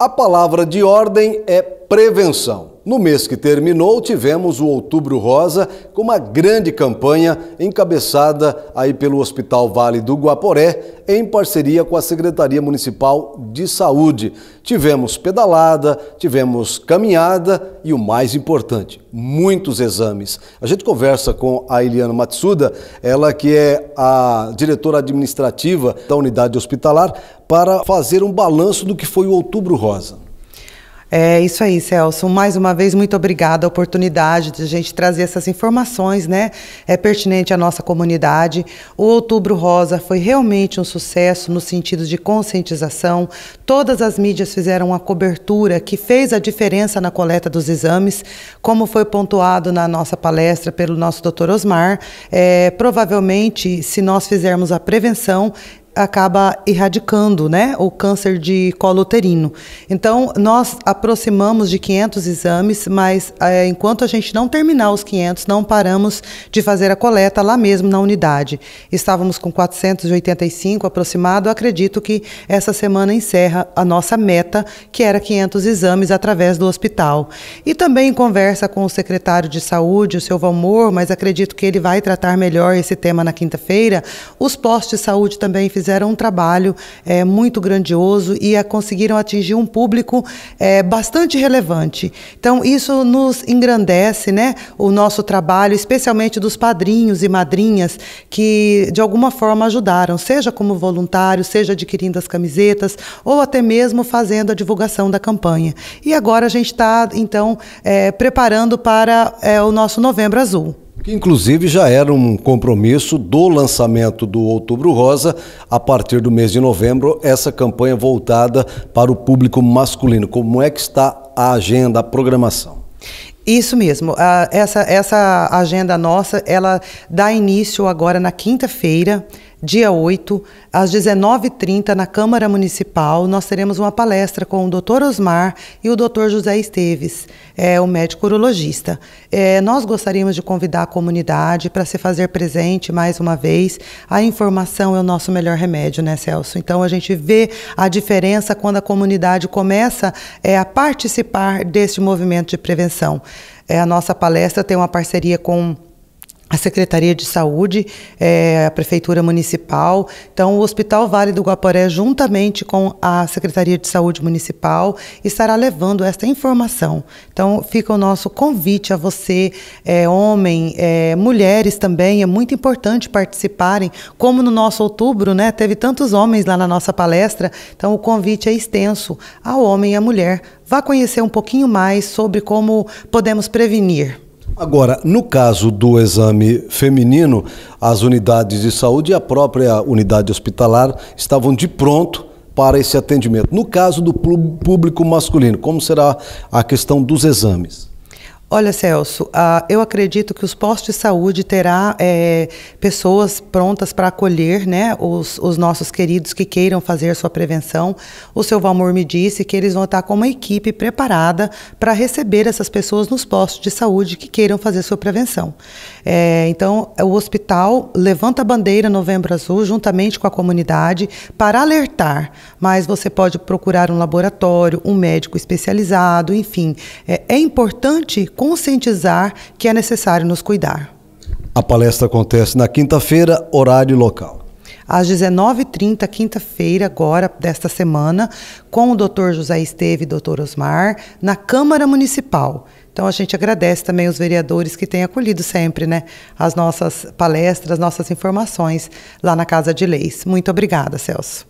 A palavra de ordem é prevenção. No mês que terminou, tivemos o Outubro Rosa com uma grande campanha encabeçada aí pelo Hospital Vale do Guaporé em parceria com a Secretaria Municipal de Saúde. Tivemos pedalada, tivemos caminhada e o mais importante, muitos exames. A gente conversa com a Eliana Matsuda, ela que é a diretora administrativa da unidade hospitalar, para fazer um balanço do que foi o Outubro Rosa. É isso aí, Celso. Mais uma vez, muito obrigada a oportunidade de a gente trazer essas informações, né? É pertinente à nossa comunidade. O Outubro Rosa foi realmente um sucesso no sentido de conscientização. Todas as mídias fizeram uma cobertura que fez a diferença na coleta dos exames, como foi pontuado na nossa palestra pelo nosso doutor Osmar. É, provavelmente, se nós fizermos a prevenção, acaba erradicando né, o câncer de colo uterino. Então, nós aproximamos de 500 exames, mas é, enquanto a gente não terminar os 500, não paramos de fazer a coleta lá mesmo na unidade. Estávamos com 485 aproximado, acredito que essa semana encerra a nossa meta, que era 500 exames através do hospital. E também conversa com o secretário de saúde, o seu Valmor, mas acredito que ele vai tratar melhor esse tema na quinta-feira. Os postos de saúde também fizeram fizeram um trabalho é, muito grandioso e a, é, conseguiram atingir um público é, bastante relevante. Então, isso nos engrandece né, o nosso trabalho, especialmente dos padrinhos e madrinhas que, de alguma forma, ajudaram, seja como voluntário, seja adquirindo as camisetas ou até mesmo fazendo a divulgação da campanha. E agora a gente está, então, é, preparando para é, o nosso Novembro Azul. Que inclusive já era um compromisso do lançamento do Outubro Rosa, a partir do mês de novembro, essa campanha voltada para o público masculino. Como é que está a agenda, a programação? Isso mesmo. Ah, essa, essa agenda nossa, ela dá início agora na quinta-feira, dia 8, às 19h30, na Câmara Municipal, nós teremos uma palestra com o Dr. Osmar e o Dr. José Esteves, é, o médico urologista. É, nós gostaríamos de convidar a comunidade para se fazer presente mais uma vez. A informação é o nosso melhor remédio, né, Celso? Então a gente vê a diferença quando a comunidade começa é, a participar deste movimento de prevenção. É, a nossa palestra tem uma parceria com a Secretaria de Saúde, é, a Prefeitura Municipal. Então, o Hospital Vale do Guaporé, juntamente com a Secretaria de Saúde Municipal, estará levando esta informação. Então, fica o nosso convite a você, é, homem, é, mulheres também, é muito importante participarem, como no nosso outubro, né? Teve tantos homens lá na nossa palestra, então o convite é extenso ao homem e à mulher. Vá conhecer um pouquinho mais sobre como podemos prevenir. Agora, no caso do exame feminino, as unidades de saúde e a própria unidade hospitalar estavam de pronto para esse atendimento. No caso do público masculino, como será a questão dos exames? Olha, Celso, uh, eu acredito que os postos de saúde terá é, pessoas prontas para acolher né, os, os, nossos queridos que queiram fazer sua prevenção. O seu Valmor me disse que eles vão estar com uma equipe preparada para receber essas pessoas nos postos de saúde que queiram fazer sua prevenção. É, então, o hospital levanta a bandeira Novembro Azul juntamente com a comunidade para alertar, mas você pode procurar um laboratório, um médico especializado, enfim. é, é importante conscientizar que é necessário nos cuidar. A palestra acontece na quinta-feira, horário local. Às 19h30, quinta-feira, agora desta semana, com o doutor José Esteve e doutor Osmar, na Câmara Municipal. Então a gente agradece também os vereadores que têm acolhido sempre né, as nossas palestras, as nossas informações lá na Casa de Leis. Muito obrigada, Celso.